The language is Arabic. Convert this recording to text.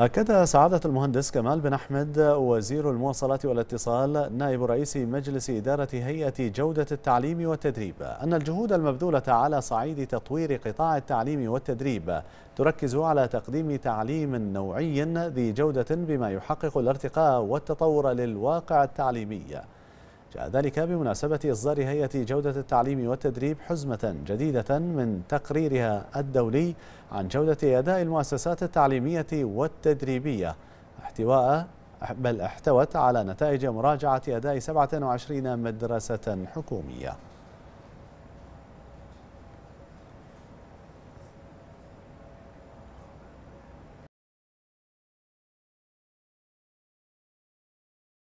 أكد سعادة المهندس كمال بن أحمد وزير المواصلات والاتصال نائب رئيس مجلس إدارة هيئة جودة التعليم والتدريب أن الجهود المبذولة على صعيد تطوير قطاع التعليم والتدريب تركز على تقديم تعليم نوعي ذي جودة بما يحقق الارتقاء والتطور للواقع التعليمي جاء ذلك بمناسبة إصدار هيئة جودة التعليم والتدريب حزمة جديدة من تقريرها الدولي عن جودة أداء المؤسسات التعليمية والتدريبية احتواء بل احتوت على نتائج مراجعة أداء 27 مدرسة حكومية